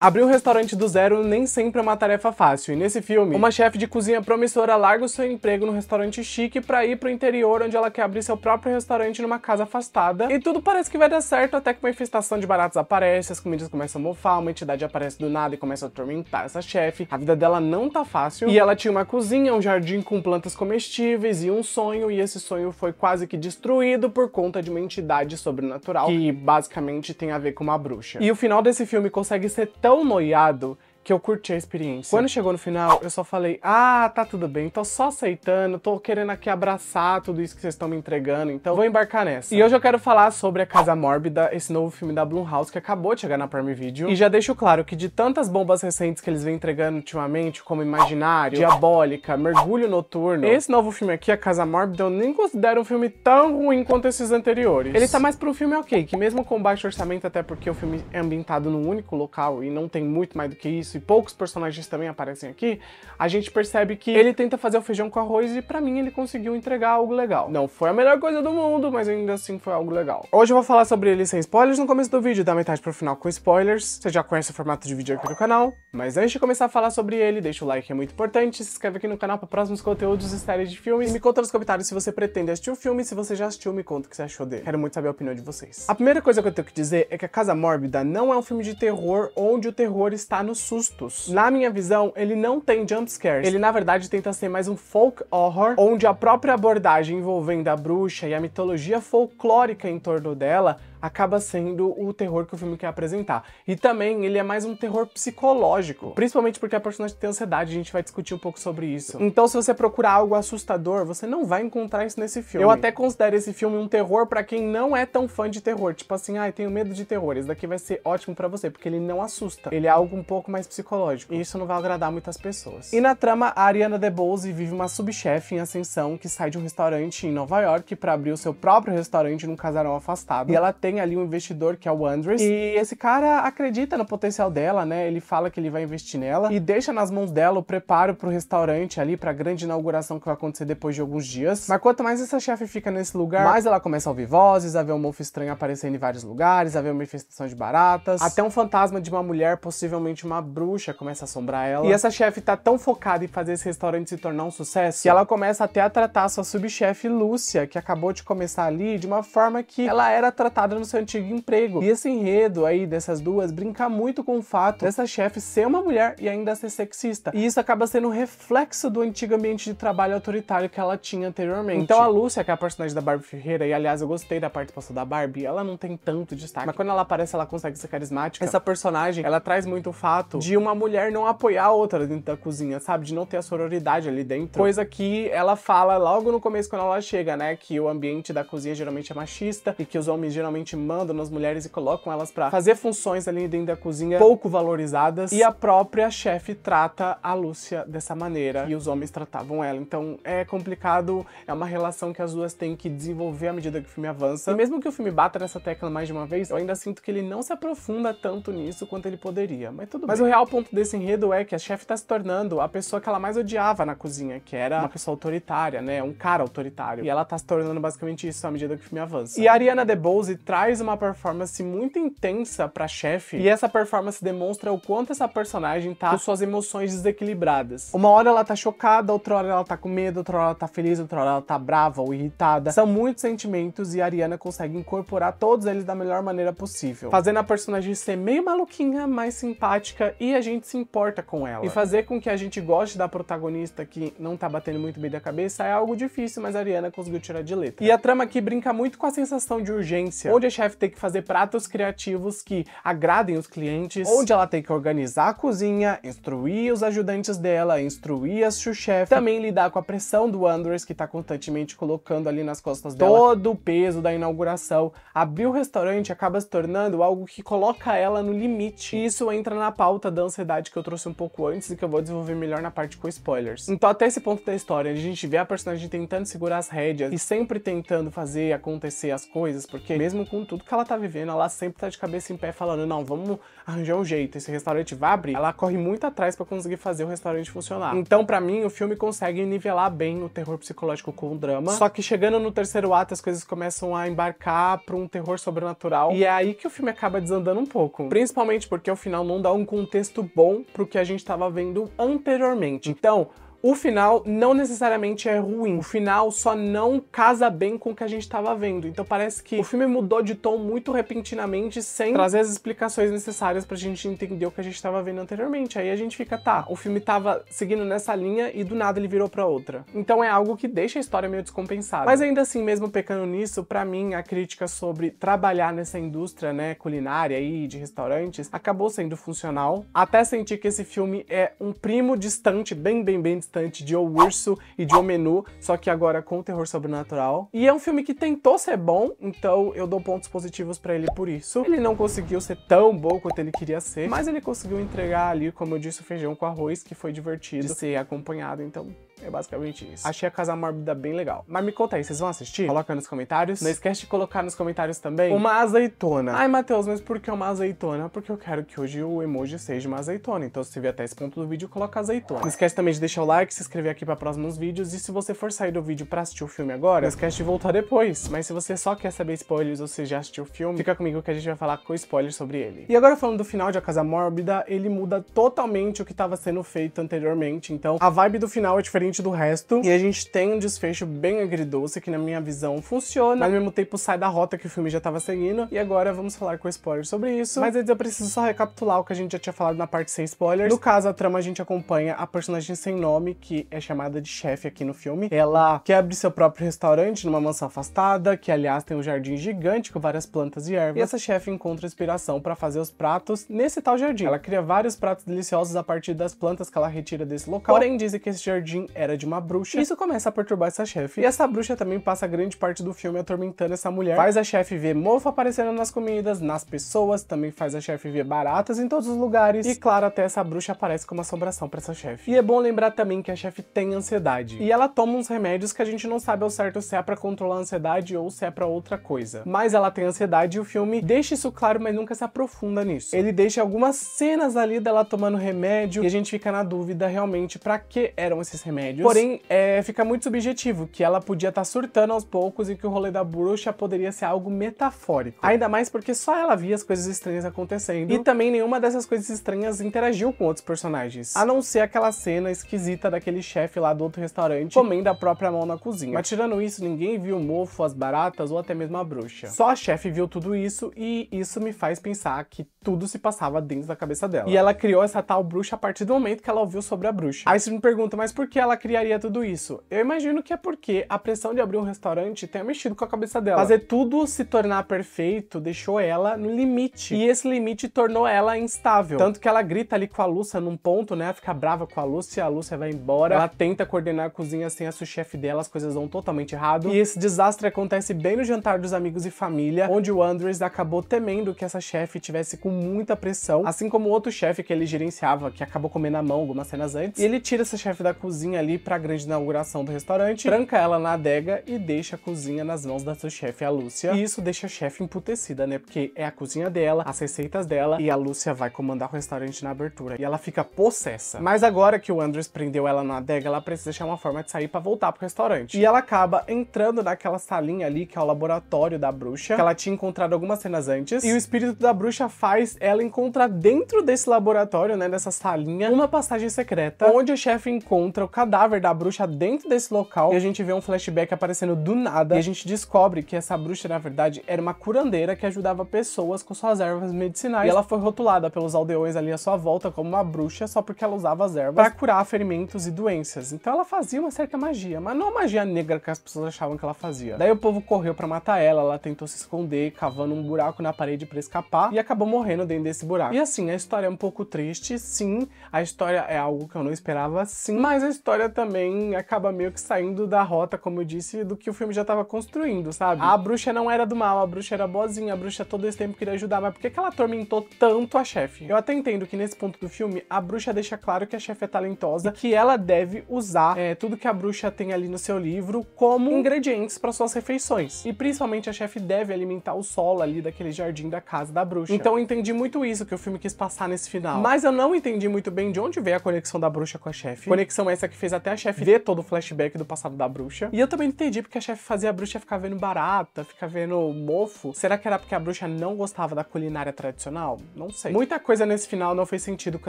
Abrir um restaurante do zero nem sempre é uma tarefa fácil, e nesse filme, uma chefe de cozinha promissora larga o seu emprego num restaurante chique para ir pro interior onde ela quer abrir seu próprio restaurante numa casa afastada, e tudo parece que vai dar certo até que uma infestação de baratos aparece, as comidas começam a mofar, uma entidade aparece do nada e começa a atormentar essa chefe, a vida dela não tá fácil, e ela tinha uma cozinha, um jardim com plantas comestíveis e um sonho, e esse sonho foi quase que destruído por conta de uma entidade sobrenatural, que basicamente tem a ver com uma bruxa. E o final desse filme consegue ser tão tão noiado que eu curti a experiência. Quando chegou no final, eu só falei, ah, tá tudo bem, tô só aceitando, tô querendo aqui abraçar tudo isso que vocês estão me entregando, então vou embarcar nessa. E hoje eu quero falar sobre A Casa Mórbida, esse novo filme da Blumhouse que acabou de chegar na Prime Video. E já deixo claro que de tantas bombas recentes que eles vêm entregando ultimamente, como Imaginário, Diabólica, Mergulho Noturno, esse novo filme aqui, A Casa Mórbida, eu nem considero um filme tão ruim quanto esses anteriores. Ele tá mais pro um filme ok, que mesmo com baixo orçamento, até porque o filme é ambientado num único local e não tem muito mais do que isso, e poucos personagens também aparecem aqui, a gente percebe que ele tenta fazer o feijão com arroz e para mim ele conseguiu entregar algo legal. Não foi a melhor coisa do mundo, mas ainda assim foi algo legal. Hoje eu vou falar sobre ele sem spoilers no começo do vídeo, da metade pro final com spoilers. Você já conhece o formato de vídeo aqui do canal, mas antes de começar a falar sobre ele, deixa o like, é muito importante, se inscreve aqui no canal para próximos conteúdos e séries de filmes, e me conta nos comentários se você pretende assistir o filme, se você já assistiu, me conta o que você achou dele. Quero muito saber a opinião de vocês. A primeira coisa que eu tenho que dizer é que A Casa Mórbida não é um filme de terror onde o terror está no susto sustos. Na minha visão, ele não tem jumpscares. Ele, na verdade, tenta ser mais um folk horror, onde a própria abordagem envolvendo a bruxa e a mitologia folclórica em torno dela acaba sendo o terror que o filme quer apresentar. E também ele é mais um terror psicológico, principalmente porque a é personagem tem ansiedade, a gente vai discutir um pouco sobre isso. Então se você procurar algo assustador, você não vai encontrar isso nesse filme. Eu até considero esse filme um terror para quem não é tão fã de terror, tipo assim, ai, ah, tenho medo de terror, esse daqui vai ser ótimo para você, porque ele não assusta. Ele é algo um pouco mais psicológico, e isso não vai agradar muitas pessoas. E na trama, a Ariana DeBose vive uma subchefe em ascensão que sai de um restaurante em Nova York para abrir o seu próprio restaurante num casarão afastado, e ela tem tem ali um investidor que é o Andres, e esse cara acredita no potencial dela, né? Ele fala que ele vai investir nela e deixa nas mãos dela o preparo pro restaurante ali, pra grande inauguração que vai acontecer depois de alguns dias. Mas quanto mais essa chefe fica nesse lugar, mais ela começa a ouvir vozes, a ver um mofo estranho aparecendo em vários lugares, a ver uma infestação de baratas, até um fantasma de uma mulher, possivelmente uma bruxa, começa a assombrar ela. E essa chefe tá tão focada em fazer esse restaurante se tornar um sucesso que ela começa até a tratar sua subchefe Lúcia, que acabou de começar ali, de uma forma que ela era tratada no seu antigo emprego. E esse enredo aí dessas duas brinca muito com o fato dessa chefe ser uma mulher e ainda ser sexista. E isso acaba sendo um reflexo do antigo ambiente de trabalho autoritário que ela tinha anteriormente. Então a Lúcia, que é a personagem da Barbie Ferreira, e aliás eu gostei da participação da Barbie, ela não tem tanto destaque, mas quando ela aparece ela consegue ser carismática. Essa personagem, ela traz muito o fato de uma mulher não apoiar a outra dentro da cozinha, sabe? De não ter a sororidade ali dentro. Coisa que ela fala logo no começo quando ela chega, né? Que o ambiente da cozinha geralmente é machista e que os homens geralmente mandam nas mulheres e colocam elas para fazer funções ali dentro da cozinha pouco valorizadas. E a própria chefe trata a Lúcia dessa maneira e os homens tratavam ela. Então é complicado, é uma relação que as duas têm que desenvolver à medida que o filme avança. E mesmo que o filme bata nessa tecla mais de uma vez, eu ainda sinto que ele não se aprofunda tanto nisso quanto ele poderia. Mas tudo Mas bem. o real ponto desse enredo é que a chefe tá se tornando a pessoa que ela mais odiava na cozinha, que era uma pessoa autoritária, né? Um cara autoritário. E ela tá se tornando basicamente isso à medida que o filme avança. E a Ariana DeBose traz traz uma performance muito intensa pra chefe, e essa performance demonstra o quanto essa personagem tá com suas emoções desequilibradas. Uma hora ela tá chocada, outra hora ela tá com medo, outra hora ela tá feliz, outra hora ela tá brava ou irritada. São muitos sentimentos e a Ariana consegue incorporar todos eles da melhor maneira possível, fazendo a personagem ser meio maluquinha, mais simpática e a gente se importa com ela. E fazer com que a gente goste da protagonista que não tá batendo muito bem da cabeça é algo difícil, mas a Ariana conseguiu tirar de letra. E a trama aqui brinca muito com a sensação de urgência, onde Chefe ter que fazer pratos criativos que agradem os clientes, onde ela tem que organizar a cozinha, instruir os ajudantes dela, instruir as sous também lidar com a pressão do Andres, que tá constantemente colocando ali nas costas dela todo o peso da inauguração. Abrir o restaurante acaba se tornando algo que coloca ela no limite. E isso entra na pauta da ansiedade que eu trouxe um pouco antes e que eu vou desenvolver melhor na parte com spoilers. Então até esse ponto da história, a gente vê a personagem tentando segurar as rédeas e sempre tentando fazer acontecer as coisas, porque mesmo com com tudo que ela tá vivendo, ela sempre tá de cabeça em pé falando, não, vamos arranjar um jeito, esse restaurante vai abrir. Ela corre muito atrás para conseguir fazer o restaurante funcionar. Então, para mim, o filme consegue nivelar bem o terror psicológico com o drama. Só que chegando no terceiro ato, as coisas começam a embarcar para um terror sobrenatural. E é aí que o filme acaba desandando um pouco. Principalmente porque o final não dá um contexto bom pro que a gente tava vendo anteriormente. Então, o final não necessariamente é ruim. O final só não casa bem com o que a gente estava vendo. Então parece que o filme mudou de tom muito repentinamente, sem trazer as explicações necessárias pra gente entender o que a gente estava vendo anteriormente. Aí a gente fica, tá, o filme tava seguindo nessa linha e do nada ele virou pra outra. Então é algo que deixa a história meio descompensada. Mas ainda assim, mesmo pecando nisso, para mim a crítica sobre trabalhar nessa indústria, né, culinária e de restaurantes, acabou sendo funcional. Até sentir que esse filme é um primo distante, bem, bem, bem distante bastante de O Urso e de O Menu, só que agora com terror sobrenatural. E é um filme que tentou ser bom, então eu dou pontos positivos para ele por isso. Ele não conseguiu ser tão bom quanto ele queria ser, mas ele conseguiu entregar ali, como eu disse, o feijão com arroz, que foi divertido de ser acompanhado, então é basicamente isso. Achei a Casa Mórbida bem legal. Mas me conta aí, vocês vão assistir? Coloca nos comentários. Não esquece de colocar nos comentários também uma azeitona. Ai, Matheus, mas por que uma azeitona? Porque eu quero que hoje o emoji seja uma azeitona. Então se você vier até esse ponto do vídeo, coloca azeitona. Não esquece também de deixar o like, se inscrever aqui para próximos vídeos. E se você for sair do vídeo para assistir o filme agora, não esquece de voltar depois. Mas se você só quer saber spoilers ou se já assistiu o filme, fica comigo que a gente vai falar com spoilers sobre ele. E agora falando do final de A Casa Mórbida, ele muda totalmente o que estava sendo feito anteriormente. Então a vibe do final é diferente diferente do resto. E a gente tem um desfecho bem agridoce, que na minha visão funciona, mas ao mesmo tempo sai da rota que o filme já tava seguindo. E agora vamos falar com spoiler sobre isso. Mas antes eu preciso só recapitular o que a gente já tinha falado na parte sem spoilers. No caso, a trama a gente acompanha a personagem sem nome, que é chamada de chefe aqui no filme. Ela que abre seu próprio restaurante numa mansão afastada, que aliás tem um jardim gigante com várias plantas e ervas. E essa chefe encontra inspiração para fazer os pratos nesse tal jardim. Ela cria vários pratos deliciosos a partir das plantas que ela retira desse local. Porém, dizem que esse jardim era de uma bruxa. Isso começa a perturbar essa chefe. E essa bruxa também passa grande parte do filme atormentando essa mulher. Faz a chefe ver mofo aparecendo nas comidas, nas pessoas, também faz a chefe ver baratas em todos os lugares. E claro, até essa bruxa aparece como assombração para essa chefe. E é bom lembrar também que a chefe tem ansiedade. E ela toma uns remédios que a gente não sabe ao certo se é para controlar a ansiedade ou se é para outra coisa. Mas ela tem ansiedade e o filme deixa isso claro, mas nunca se aprofunda nisso. Ele deixa algumas cenas ali dela tomando remédio e a gente fica na dúvida realmente para que eram esses remédios Porém, é, fica muito subjetivo, que ela podia estar tá surtando aos poucos e que o rolê da bruxa poderia ser algo metafórico. Ainda mais porque só ela via as coisas estranhas acontecendo. E também nenhuma dessas coisas estranhas interagiu com outros personagens. A não ser aquela cena esquisita daquele chefe lá do outro restaurante comendo a própria mão na cozinha. Mas tirando isso, ninguém viu o mofo, as baratas ou até mesmo a bruxa. Só a chefe viu tudo isso e isso me faz pensar que tudo se passava dentro da cabeça dela. E ela criou essa tal bruxa a partir do momento que ela ouviu sobre a bruxa. Aí você me pergunta, mas por que ela criaria tudo isso? Eu imagino que é porque a pressão de abrir um restaurante tenha mexido com a cabeça dela. Fazer tudo se tornar perfeito deixou ela no limite. E esse limite tornou ela instável. Tanto que ela grita ali com a Lúcia num ponto, né? Ela fica brava com a Lúcia, a Lúcia vai embora. Ela tenta coordenar a cozinha sem a sua chefe dela, as coisas vão totalmente errado. E esse desastre acontece bem no jantar dos amigos e família, onde o Andres acabou temendo que essa chefe tivesse com muita pressão, assim como outro chefe que ele gerenciava, que acabou comendo a mão algumas cenas antes. E ele tira essa chefe da cozinha ali ali para a grande inauguração do restaurante, tranca ela na adega e deixa a cozinha nas mãos da sua chefe, a Lúcia. E isso deixa a chefe emputecida, né? Porque é a cozinha dela, as receitas dela, e a Lúcia vai comandar o restaurante na abertura. E ela fica possessa. Mas agora que o Andrews prendeu ela na adega, ela precisa achar uma forma de sair para voltar pro restaurante. E ela acaba entrando naquela salinha ali, que é o laboratório da bruxa, que ela tinha encontrado algumas cenas antes. E o espírito da bruxa faz ela encontrar dentro desse laboratório, né? Dessa salinha, uma passagem secreta, onde a chefe encontra o cadáver cadáver da bruxa dentro desse local e a gente vê um flashback aparecendo do nada e a gente descobre que essa bruxa, na verdade, era uma curandeira que ajudava pessoas com suas ervas medicinais. E ela foi rotulada pelos aldeões ali à sua volta como uma bruxa só porque ela usava as ervas para curar ferimentos e doenças. Então ela fazia uma certa magia, mas não a magia negra que as pessoas achavam que ela fazia. Daí o povo correu para matar ela, ela tentou se esconder, cavando um buraco na parede para escapar e acabou morrendo dentro desse buraco. E assim, a história é um pouco triste, sim, a história é algo que eu não esperava, sim, mas a história história também acaba meio que saindo da rota, como eu disse, do que o filme já estava construindo, sabe? A bruxa não era do mal, a bruxa era boazinha, a bruxa todo esse tempo queria ajudar, mas por que, que ela atormentou tanto a chefe? Eu até entendo que nesse ponto do filme, a bruxa deixa claro que a chefe é talentosa, que ela deve usar é, tudo que a bruxa tem ali no seu livro como ingredientes para suas refeições. E principalmente a chefe deve alimentar o solo ali daquele jardim da casa da bruxa. Então eu entendi muito isso que o filme quis passar nesse final. Mas eu não entendi muito bem de onde veio a conexão da bruxa com a chefe. Conexão essa que fez fez até a chefe ver todo o flashback do passado da bruxa. E eu também não entendi porque a chefe fazia a bruxa ficar vendo barata, ficar vendo mofo. Será que era porque a bruxa não gostava da culinária tradicional? Não sei. Muita coisa nesse final não fez sentido com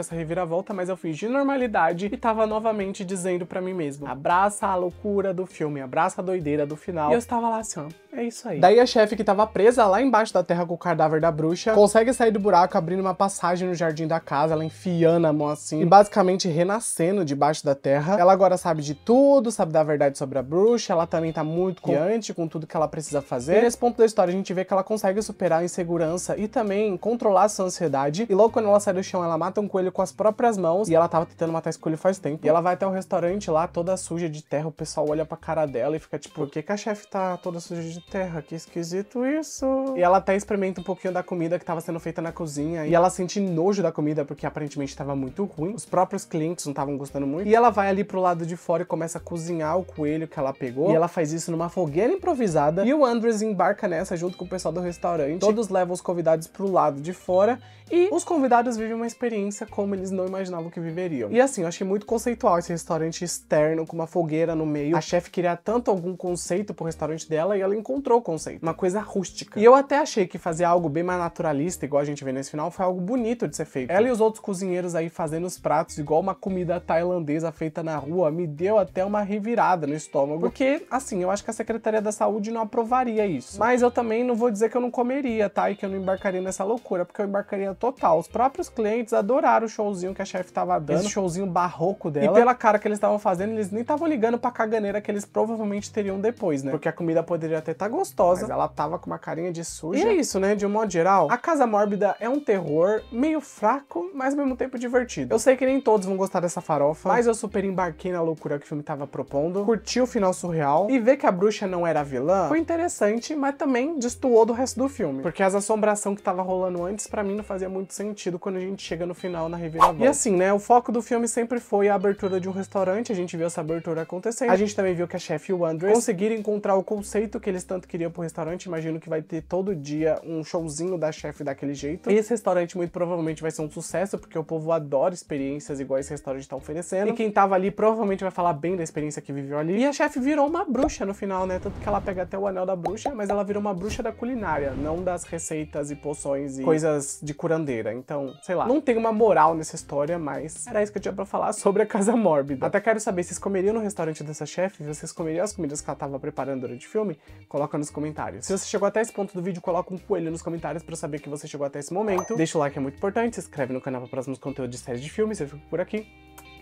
essa reviravolta, mas eu fingi normalidade e tava novamente dizendo para mim mesmo: abraça a loucura do filme, abraça a doideira do final. E eu estava lá assim, ó, é isso aí. Daí a chefe que tava presa lá embaixo da terra com o cadáver da bruxa consegue sair do buraco abrindo uma passagem no jardim da casa, ela enfiando a mão assim e basicamente renascendo debaixo da terra. Ela ela agora sabe de tudo, sabe da verdade sobre a bruxa, ela também tá muito confiante com tudo que ela precisa fazer. E nesse ponto da história a gente vê que ela consegue superar a insegurança e também controlar sua ansiedade. E logo quando ela sai do chão, ela mata um coelho com as próprias mãos e ela tava tentando matar esse coelho faz tempo. E ela vai até o restaurante lá, toda suja de terra, o pessoal olha pra cara dela e fica tipo, por que, que a chefe tá toda suja de terra? Que esquisito isso. E ela até experimenta um pouquinho da comida que tava sendo feita na cozinha e ela sente nojo da comida porque aparentemente tava muito ruim. Os próprios clientes não estavam gostando muito. E ela vai ali pro pro lado de fora e começa a cozinhar o coelho que ela pegou. E ela faz isso numa fogueira improvisada. E o Andres embarca nessa junto com o pessoal do restaurante. Todos levam os convidados pro lado de fora. E os convidados vivem uma experiência como eles não imaginavam que viveriam. E assim, eu achei muito conceitual esse restaurante externo com uma fogueira no meio. A chefe queria tanto algum conceito pro restaurante dela e ela encontrou o conceito. Uma coisa rústica. E eu até achei que fazer algo bem mais naturalista, igual a gente vê nesse final, foi algo bonito de ser feito. Ela e os outros cozinheiros aí fazendo os pratos igual uma comida tailandesa feita na rua rua me deu até uma revirada no estômago, porque assim, eu acho que a Secretaria da Saúde não aprovaria isso. Mas eu também não vou dizer que eu não comeria, tá? E que eu não embarcaria nessa loucura, porque eu embarcaria total. Os próprios clientes adoraram o showzinho que a chefe tava dando, esse showzinho barroco dela. E pela cara que eles estavam fazendo, eles nem estavam ligando pra caganeira que eles provavelmente teriam depois, né? Porque a comida poderia até estar tá gostosa, mas ela tava com uma carinha de suja. E é isso, né? De um modo geral, a Casa Mórbida é um terror meio fraco, mas ao mesmo tempo divertido. Eu sei que nem todos vão gostar dessa farofa, mas eu super embarquei embarquei na loucura que o filme estava propondo, curti o final surreal e ver que a bruxa não era vilã foi interessante, mas também destoou do resto do filme, porque as assombrações que estava rolando antes para mim não fazia muito sentido quando a gente chega no final na reviravolta. E assim, né, o foco do filme sempre foi a abertura de um restaurante, a gente viu essa abertura acontecendo. A gente também viu que a chefe e o Andrés conseguiram encontrar o conceito que eles tanto queriam pro restaurante, imagino que vai ter todo dia um showzinho da chefe daquele jeito. E esse restaurante muito provavelmente vai ser um sucesso, porque o povo adora experiências igual esse restaurante tá oferecendo. E quem tava ali provavelmente provavelmente vai falar bem da experiência que viveu ali. E a chefe virou uma bruxa no final, né? Tanto que ela pega até o anel da bruxa, mas ela virou uma bruxa da culinária, não das receitas e poções e coisas de curandeira. Então, sei lá, não tem uma moral nessa história, mas era isso que eu tinha pra falar sobre a Casa Mórbida. Até quero saber, se vocês comeriam no restaurante dessa chefe? Vocês comeriam as comidas que ela tava preparando durante o filme? Coloca nos comentários. Se você chegou até esse ponto do vídeo, coloca um coelho nos comentários pra saber que você chegou até esse momento. Deixa o like, é muito importante. Se inscreve no canal para próximos conteúdos de séries de filmes. Eu fico por aqui.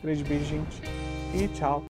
Grande beijo, gente. 一桥。